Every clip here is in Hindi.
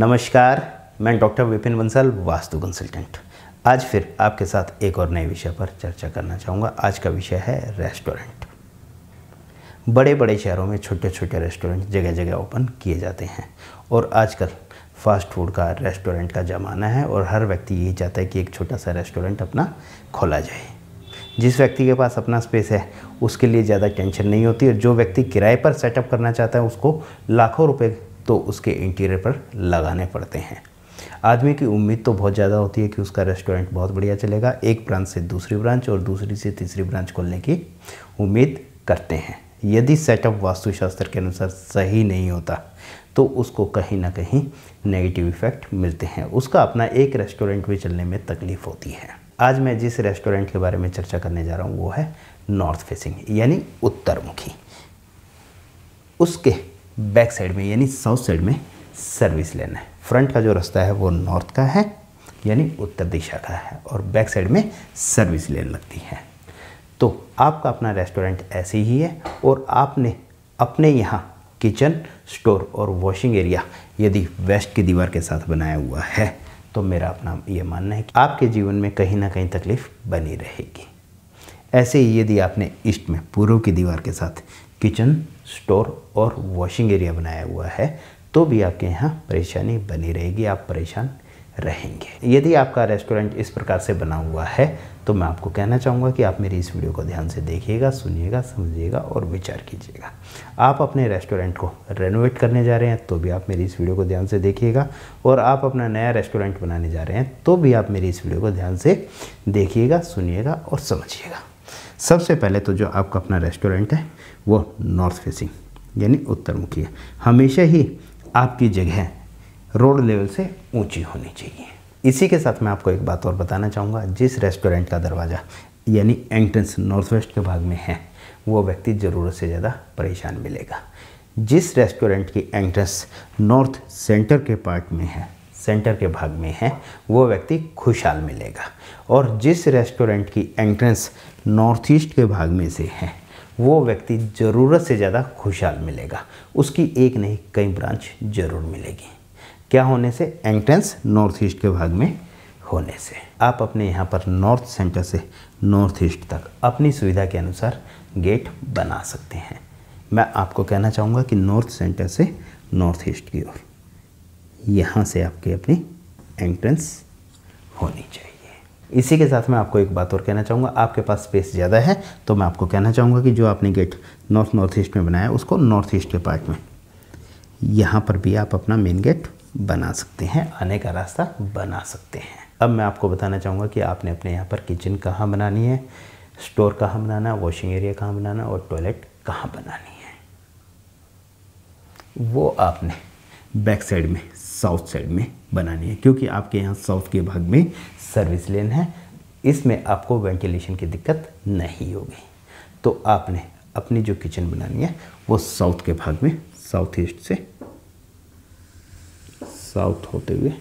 नमस्कार मैं डॉक्टर विपिन बंसल वास्तु कंसल्टेंट आज फिर आपके साथ एक और नए विषय पर चर्चा करना चाहूँगा आज का विषय है रेस्टोरेंट बड़े बड़े शहरों में छोटे छोटे रेस्टोरेंट जगह जगह ओपन किए जाते हैं और आजकल फास्ट फूड का रेस्टोरेंट का ज़माना है और हर व्यक्ति यही चाहता है कि एक छोटा सा रेस्टोरेंट अपना खोला जाए जिस व्यक्ति के पास अपना स्पेस है उसके लिए ज़्यादा टेंशन नहीं होती और जो व्यक्ति किराए पर सेटअप करना चाहता है उसको लाखों रुपए तो उसके इंटीरियर पर लगाने पड़ते हैं आदमी की उम्मीद तो बहुत ज़्यादा होती है कि उसका रेस्टोरेंट बहुत बढ़िया चलेगा एक ब्रांच से दूसरी ब्रांच और दूसरी से तीसरी ब्रांच खोलने की उम्मीद करते हैं यदि सेटअप वास्तुशास्त्र के अनुसार सही नहीं होता तो उसको कहीं ना कहीं नेगेटिव इफ़ेक्ट मिलते हैं उसका अपना एक रेस्टोरेंट भी चलने में तकलीफ़ होती है आज मैं जिस रेस्टोरेंट के बारे में चर्चा करने जा रहा हूँ वो है नॉर्थ फेसिंग यानी उत्तरमुखी उसके बैक साइड में यानी साउथ साइड में सर्विस लेना है फ्रंट का जो रास्ता है वो नॉर्थ का है यानी उत्तर दिशा का है और बैक साइड में सर्विस लेन लगती है तो आपका अपना रेस्टोरेंट ऐसे ही है और आपने अपने यहाँ किचन स्टोर और वॉशिंग एरिया यदि वेस्ट की दीवार के साथ बनाया हुआ है तो मेरा अपना ये मानना है कि आपके जीवन में कहीं ना कहीं तकलीफ बनी रहेगी ऐसे ही यदि आपने ईस्ट में पूर्व की दीवार के साथ किचन स्टोर और वॉशिंग एरिया बनाया हुआ है तो भी आपके यहाँ परेशानी बनी रहेगी आप परेशान रहेंगे यदि आपका रेस्टोरेंट इस प्रकार से बना हुआ है तो मैं आपको कहना चाहूँगा कि आप मेरी इस वीडियो को ध्यान से देखिएगा सुनिएगा समझिएगा और विचार कीजिएगा आप अपने रेस्टोरेंट को रेनोवेट करने जा रहे हैं तो भी आप मेरी इस वीडियो को ध्यान से देखिएगा और आप अपना नया रेस्टोरेंट बनाने जा रहे हैं तो भी आप मेरी इस वीडियो को ध्यान से देखिएगा सुनिएगा और समझिएगा सबसे पहले तो जो आपका अपना रेस्टोरेंट है वो नॉर्थ फेसिंग यानी उत्तरमुखी है हमेशा ही आपकी जगह रोड लेवल से ऊंची होनी चाहिए इसी के साथ मैं आपको एक बात और बताना चाहूँगा जिस रेस्टोरेंट का दरवाज़ा यानी एंट्रेंस नॉर्थ वेस्ट के भाग में है वो व्यक्ति ज़रूरत से ज़्यादा परेशान मिलेगा जिस रेस्टोरेंट की एंट्रेंस नॉर्थ सेंटर के पार्ट में है सेंटर के भाग में है वो व्यक्ति खुशहाल मिलेगा और जिस रेस्टोरेंट की एंट्रेंस नॉर्थ ईस्ट के भाग में से है वो व्यक्ति ज़रूरत से ज़्यादा खुशहाल मिलेगा उसकी एक नहीं कई ब्रांच ज़रूर मिलेगी क्या होने से एंट्रेंस नॉर्थ ईस्ट के भाग में होने से आप अपने यहाँ पर नॉर्थ सेंटर से नॉर्थ ईस्ट तक अपनी सुविधा के अनुसार गेट बना सकते हैं मैं आपको कहना चाहूँगा कि नॉर्थ सेंटर से नॉर्थ ईस्ट की ओर यहाँ से आपकी अपनी एंट्रेंस होनी चाहिए इसी के साथ मैं आपको एक बात और कहना चाहूँगा आपके पास स्पेस ज़्यादा है तो मैं आपको कहना चाहूँगा कि जो आपने गेट नॉर्थ नॉर्थ ईस्ट में बनाया उसको नॉर्थ ईस्ट के पार्ट में यहाँ पर भी आप अपना मेन गेट बना सकते हैं आने का रास्ता बना सकते हैं अब मैं आपको बताना चाहूँगा कि आपने अपने यहाँ पर किचन कहाँ बनानी है स्टोर कहाँ बनाना है वॉशिंग एरिया कहाँ बनाना और टॉयलेट कहाँ बनानी है वो आपने बैक साइड में साउथ साइड में बनानी है क्योंकि आपके यहाँ साउथ के भाग में सर्विस लेन है इसमें आपको वेंटिलेशन की दिक्कत नहीं होगी तो आपने अपनी जो किचन बनानी है वो साउथ के भाग में साउथ ईस्ट से साउथ होते हुए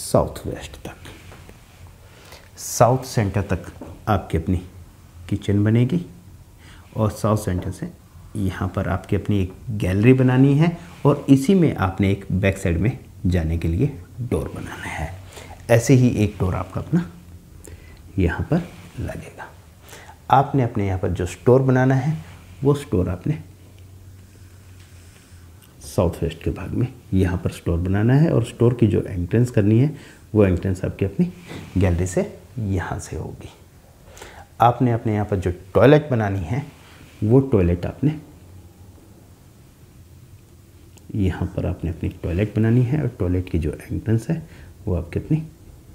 साउथ वेस्ट तक साउथ सेंटर तक आपकी अपनी किचन बनेगी और साउथ सेंटर से यहाँ पर आपकी अपनी एक गैलरी बनानी है और इसी में आपने एक बैक साइड में जाने के लिए डोर बनाना है ऐसे ही एक डोर आपका अपना यहाँ पर लगेगा आपने अपने यहाँ पर जो स्टोर बनाना है वो स्टोर आपने साउथ वेस्ट के भाग में यहाँ पर स्टोर बनाना है और स्टोर की जो एंट्रेंस करनी है वो एंट्रेंस आपकी अपनी गैलरी से यहाँ से होगी आपने अपने यहाँ पर जो टॉयलेट बनानी है वो टॉयलेट आपने यहाँ पर आपने अपनी टॉयलेट बनानी है और टॉयलेट की जो एंट्रेंस है वो आपके अपनी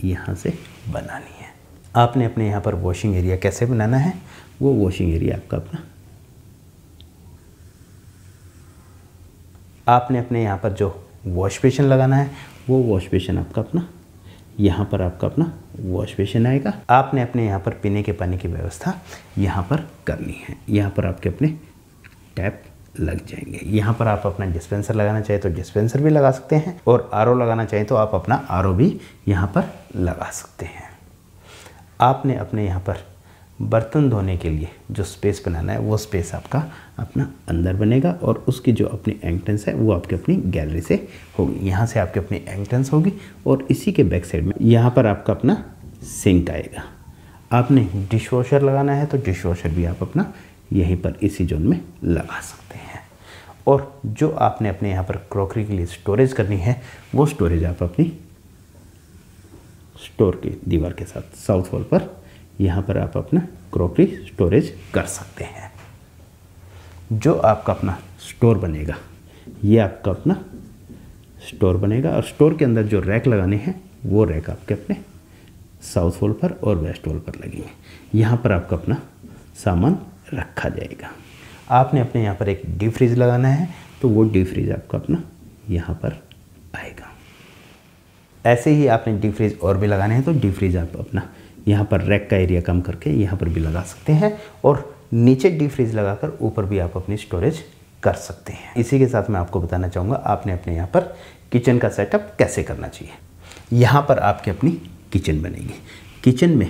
यहाँ से बनानी है आपने अपने यहाँ पर वॉशिंग एरिया कैसे बनाना है वो वॉशिंग एरिया आपका अपना आपने अपने यहाँ पर जो वॉश बेसन लगाना है वो वॉश बेसन आपका अपना यहाँ पर आपका अपना वॉश बेसिन आएगा आपने अपने यहाँ पर पीने के पानी की व्यवस्था यहाँ पर करनी है यहाँ पर आपके अपने टैप लग जाएंगे यहाँ पर आप अपना डिस्पेंसर लगाना चाहें तो डिस्पेंसर भी लगा सकते हैं और आर लगाना चाहें तो आप अपना आर भी यहाँ पर लगा सकते हैं आपने अपने यहाँ पर बर्तन धोने के लिए जो स्पेस बनाना है वो स्पेस आपका अपना अंदर बनेगा और उसकी जो अपनी एंट्रेंस है वो आपकी अपनी गैलरी से होगी यहाँ से आपकी अपनी एंट्रेंस होगी और इसी के बैक साइड में यहाँ पर आपका अपना सिंक आएगा आपने डिश वॉशर लगाना है तो डिश वॉशर भी आप अपना यहीं पर इसी जोन में लगा सकते हैं और जो आपने अपने यहाँ पर क्रॉकरी के लिए स्टोरेज करनी है वो स्टोरेज आप अपनी स्टोर के दीवार के साथ साउथ वॉल पर यहाँ पर आप अपना क्रॉकरी स्टोरेज कर सकते हैं जो आपका अपना स्टोर बनेगा ये आपका अपना स्टोर बनेगा और स्टोर के अंदर जो रैक लगाने हैं वो रैक आपके अपने साउथ वॉल पर और वेस्ट वॉल पर लगेंगे यहाँ पर आपका अपना सामान रखा जाएगा आपने अपने यहाँ पर एक डी फ्रिज लगाना है तो वो डी फ्रिज आपका अपना यहाँ पर आएगा ऐसे ही आपने डी फ्रिज और भी लगाने हैं तो डी फ्रिज आप अपना यहाँ पर रैक का एरिया कम करके यहाँ पर भी लगा सकते हैं और नीचे डी फ्रिज लगाकर ऊपर भी आप अपनी स्टोरेज कर सकते हैं इसी के साथ मैं आपको बताना चाहूँगा आपने अपने यहाँ पर किचन का सेटअप कैसे करना चाहिए यहाँ पर आपकी अपनी किचन बनेगी किचन में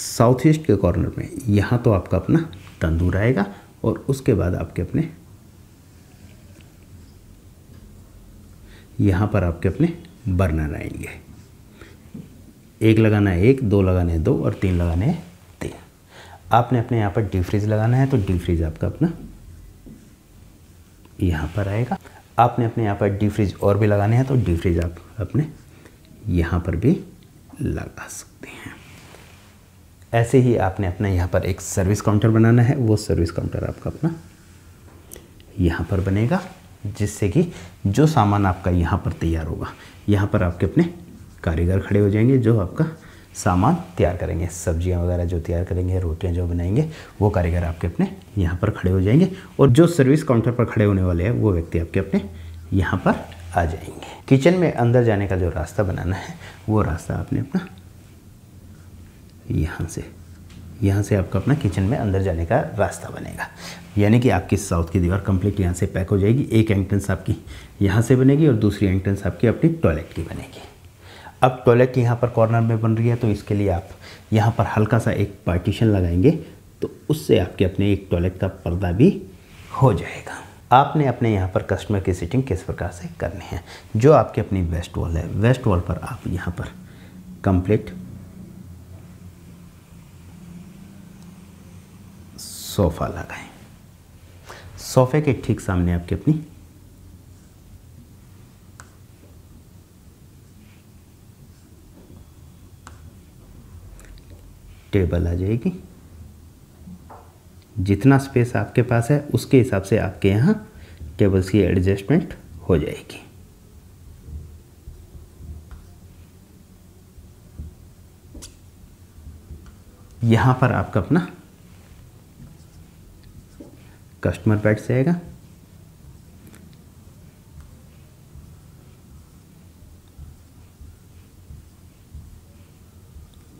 साउथ ईस्ट के कॉर्नर में यहाँ तो आपका अपना तंदूर आएगा और उसके बाद आपके अपने यहाँ पर आपके अपने बर्नर आएंगे एक लगाना है एक दो लगाने हैं दो और तीन लगाने हैं तीन आपने अपने यहाँ पर डी फ्रिज लगाना है तो डी फ्रिज आपका अपना यहाँ पर आएगा आपने अपने यहाँ पर डी फ्रिज और भी लगाने हैं तो डी फ्रिज आप अपने यहाँ पर भी लगा सकते हैं ऐसे ही आपने अपना यहाँ पर एक सर्विस काउंटर बनाना है वो सर्विस काउंटर आपका अपना यहाँ पर बनेगा जिससे कि जो सामान आपका यहाँ पर तैयार होगा यहाँ पर आपके अपने कारीगर खड़े हो जाएंगे जो आपका सामान तैयार करेंगे सब्जियां वगैरह जो तैयार करेंगे रोटियां जो बनाएंगे वो कारीगर आपके अपने यहाँ पर खड़े हो जाएंगे और जो सर्विस काउंटर पर खड़े होने वाले हैं वो व्यक्ति आपके अपने यहाँ पर आ जाएंगे किचन में अंदर जाने का जो रास्ता बनाना है वो रास्ता आपने अपना यहाँ से यहाँ से आपका अपना किचन में अंदर जाने का रास्ता बनेगा यानी कि आपकी साउथ की दीवार कंप्लीट यहाँ से पैक हो जाएगी एक एंट्रेंस आपकी यहाँ से बनेगी और दूसरी एंट्रेंस आपकी अपनी टॉयलेट की बनेगी अब टॉयलेट की यहाँ पर कॉर्नर में बन रही है तो इसके लिए आप यहाँ पर हल्का सा एक पार्टीशन लगाएंगे तो उससे आपके अपने एक टॉयलेट का पर्दा भी हो जाएगा आपने अपने यहाँ पर कस्टमर की सेटिंग किस प्रकार से करनी है जो आपके अपनी वेस्ट वॉल है वेस्ट वॉल पर आप यहाँ पर कंप्लीट सोफ़ा लगाएं सोफ़े के ठीक सामने आपकी अपनी टेबल आ जाएगी जितना स्पेस आपके पास है उसके हिसाब से आपके यहाँ टेबल्स की एडजस्टमेंट हो जाएगी यहाँ पर आपका अपना कस्टमर बैठ आएगा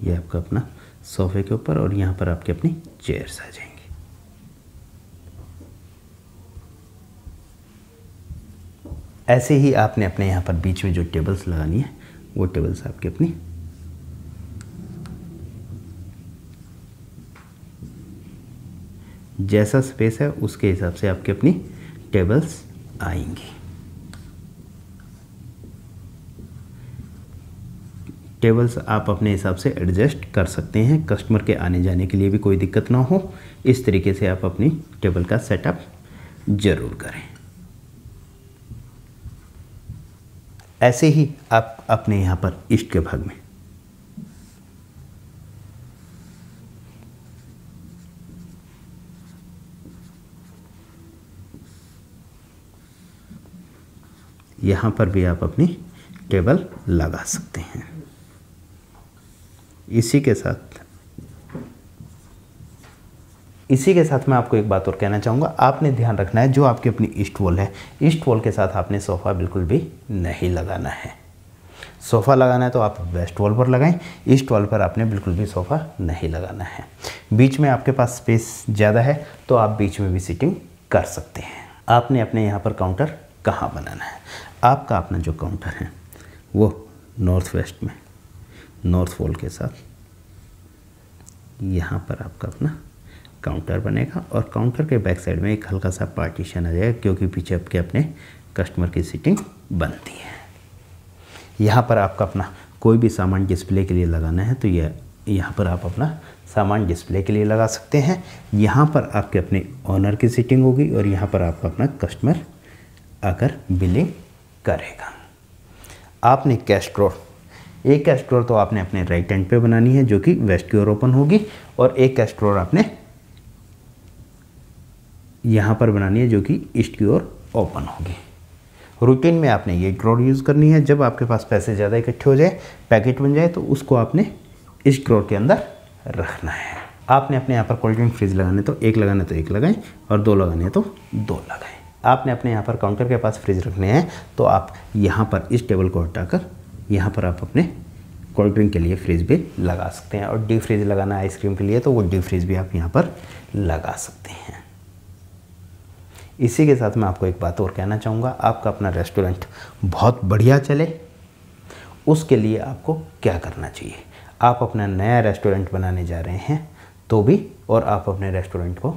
ये आपका अपना सोफे के ऊपर और यहाँ पर आपके अपनी चेयर्स आ जाएंगे ऐसे ही आपने अपने यहाँ पर बीच में जो टेबल्स लगानी है वो टेबल्स आपकी अपनी जैसा स्पेस है उसके हिसाब से आपकी अपनी टेबल्स आएंगी टेबल्स आप अपने हिसाब से एडजस्ट कर सकते हैं कस्टमर के आने जाने के लिए भी कोई दिक्कत ना हो इस तरीके से आप अपनी टेबल का सेटअप ज़रूर करें ऐसे ही आप अपने यहाँ पर ईस्ट के भाग में यहाँ पर भी आप अपनी टेबल लगा सकते हैं इसी के साथ इसी के साथ मैं आपको एक बात और कहना चाहूँगा आपने ध्यान रखना है जो आपकी अपनी ईस्ट वॉल है ईस्ट वॉल के साथ आपने सोफ़ा बिल्कुल भी नहीं लगाना है सोफ़ा लगाना है तो आप वेस्ट वॉल पर लगाएं ईस्ट वॉल पर आपने बिल्कुल भी सोफ़ा नहीं लगाना है बीच में आपके पास स्पेस ज़्यादा है तो आप बीच में भी सीटिंग कर सकते हैं आपने अपने यहाँ पर काउंटर कहाँ बनाना है आपका अपना जो काउंटर है वो नॉर्थ वेस्ट में नॉर्थ पोल के साथ यहाँ पर आपका अपना काउंटर बनेगा और काउंटर के बैक साइड में एक हल्का सा पार्टीशन आ जाएगा क्योंकि पीछे आपके अपने कस्टमर की सीटिंग बनती है यहाँ पर आपका अपना कोई भी सामान डिस्प्ले के लिए लगाना है तो यह यहाँ पर आप अपना सामान डिस्प्ले के लिए लगा सकते हैं यहाँ पर आपके अपने ऑनर की सीटिंग होगी और यहाँ पर आपका अपना कस्टमर आकर बिलिंग करेगा आपने कैश ड्रॉ एक एस्ट्रोर तो आपने अपने राइट हैंड पे बनानी है जो कि वेस्ट की ओर ओपन होगी और एक कैस्ट्रोर आपने यहाँ पर बनानी है जो कि ईस्ट की ओर ओपन होगी रूटीन में आपने ये ड्रॉर यूज़ करनी है जब आपके पास पैसे ज़्यादा इकट्ठे हो जाए पैकेट बन जाए तो उसको आपने इस ड्रॉर के अंदर रखना है आपने अपने यहाँ पर कोल्ड ड्रिंक फ्रिज लगाने तो एक लगाने तो एक लगाएं और दो लगाने तो दो लगाएं आपने अपने यहाँ पर काउंटर के पास फ्रिज रखने हैं तो आप यहाँ पर इस टेबल को हटाकर यहाँ पर आप अपने कोल्ड ड्रिंक के लिए फ्रिज भी लगा सकते हैं और डी फ्रिज लगाना आइसक्रीम के लिए तो वो डी फ्रिज भी आप यहाँ पर लगा सकते हैं इसी के साथ मैं आपको एक बात और कहना चाहूँगा आपका अपना रेस्टोरेंट बहुत बढ़िया चले उसके लिए आपको क्या करना चाहिए आप अपना नया रेस्टोरेंट बनाने जा रहे हैं तो भी और आप अपने रेस्टोरेंट को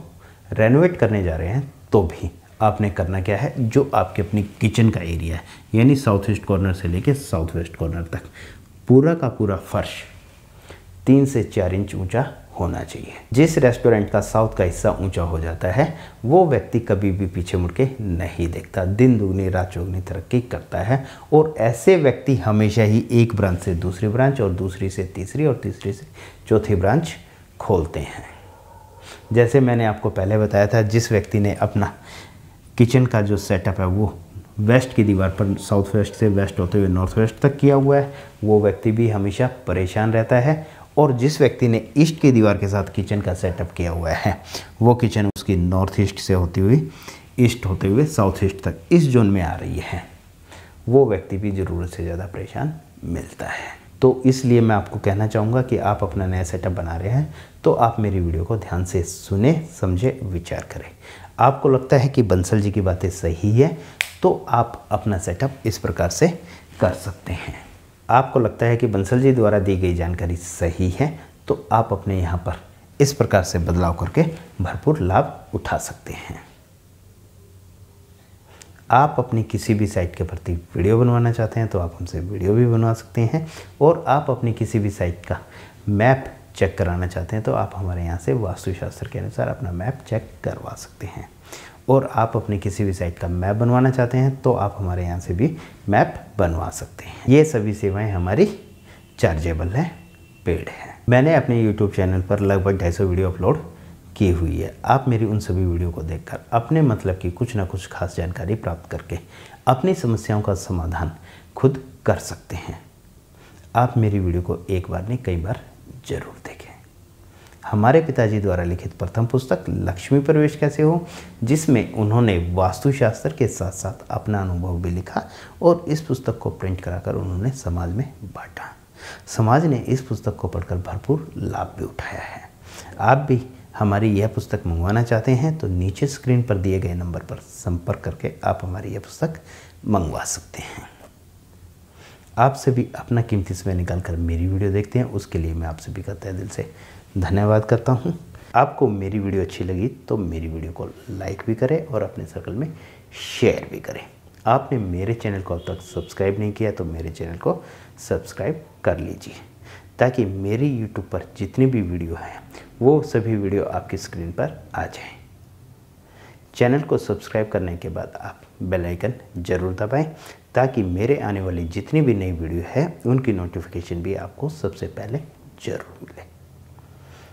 रेनोवेट करने जा रहे हैं तो भी आपने करना क्या है जो आपके अपनी किचन का एरिया है यानी साउथ ईस्ट कॉर्नर से लेके साउथ वेस्ट कॉर्नर तक पूरा का पूरा फर्श तीन से चार इंच ऊंचा होना चाहिए जिस रेस्टोरेंट का साउथ का हिस्सा ऊंचा हो जाता है वो व्यक्ति कभी भी पीछे मुड़ के नहीं देखता दिन दुगनी रात चौगनी तरक्की करता है और ऐसे व्यक्ति हमेशा ही एक ब्रांच से दूसरी ब्रांच और दूसरी से तीसरी और तीसरी से चौथी ब्रांच खोलते हैं जैसे मैंने आपको पहले बताया था जिस व्यक्ति ने अपना किचन का जो सेटअप है वो वेस्ट की दीवार पर साउथ वेस्ट से वेस्ट होते हुए नॉर्थ वेस्ट तक किया हुआ है वो व्यक्ति भी हमेशा परेशान रहता है और जिस व्यक्ति ने ईस्ट की दीवार के साथ किचन का सेटअप किया हुआ है वो किचन उसकी नॉर्थ ईस्ट से होती हुई ईस्ट होते हुए साउथ ईस्ट तक इस जोन में आ रही है वो व्यक्ति भी ज़रूरत से ज़्यादा परेशान मिलता है तो इसलिए मैं आपको कहना चाहूँगा कि आप अपना नया सेटअप बना रहे हैं तो आप मेरी वीडियो को ध्यान से सुने समझे विचार करें आपको लगता है कि बंसल जी की बातें सही है तो आप अपना सेटअप इस प्रकार से कर सकते हैं आपको लगता है कि बंसल जी द्वारा दी गई जानकारी सही है तो आप अपने यहाँ पर इस प्रकार से बदलाव करके भरपूर लाभ उठा सकते हैं आप अपनी किसी भी साइट के प्रति वीडियो बनवाना चाहते हैं तो आप हमसे वीडियो भी बनवा सकते हैं और आप अपनी किसी भी साइट का मैप चेक कराना चाहते हैं तो आप हमारे यहाँ से वास्तुशास्त्र के अनुसार अपना मैप चेक करवा सकते हैं और आप अपने किसी भी साइट का मैप बनवाना चाहते हैं तो आप हमारे यहाँ से भी मैप बनवा सकते हैं ये सभी सेवाएँ हमारी चार्जेबल है पेड है मैंने अपने यूट्यूब चैनल पर लगभग ढाई सौ वीडियो अपलोड की हुई है आप मेरी उन सभी वीडियो को देखकर अपने मतलब की कुछ ना कुछ खास जानकारी प्राप्त करके अपनी समस्याओं का समाधान खुद कर सकते हैं आप मेरी वीडियो को एक बार नहीं कई बार ज़रूर हमारे पिताजी द्वारा लिखित प्रथम पुस्तक लक्ष्मी प्रवेश कैसे हो जिसमें उन्होंने वास्तुशास्त्र के साथ साथ अपना अनुभव भी लिखा और इस पुस्तक को प्रिंट कराकर उन्होंने समाज में बांटा समाज ने इस पुस्तक को पढ़कर भरपूर लाभ भी उठाया है आप भी हमारी यह पुस्तक मंगवाना चाहते हैं तो नीचे स्क्रीन पर दिए गए नंबर पर संपर्क करके आप हमारी यह पुस्तक मंगवा सकते हैं आप सभी अपना कीमती समय निकाल कर मेरी वीडियो देखते हैं उसके लिए मैं आप सभी का तय दिल से धन्यवाद करता हूँ आपको मेरी वीडियो अच्छी लगी तो मेरी वीडियो को लाइक भी करें और अपने सर्कल में शेयर भी करें आपने मेरे चैनल को अब तक सब्सक्राइब नहीं किया तो मेरे चैनल को सब्सक्राइब कर लीजिए ताकि मेरी यूट्यूब पर जितनी भी वीडियो हैं वो सभी वीडियो आपकी स्क्रीन पर आ जाएं। चैनल को सब्सक्राइब करने के बाद आप बेल आइकन ज़रूर दबाएं ताकि मेरे आने वाली जितनी भी नई वीडियो है उनकी नोटिफिकेशन भी आपको सबसे पहले ज़रूर मिले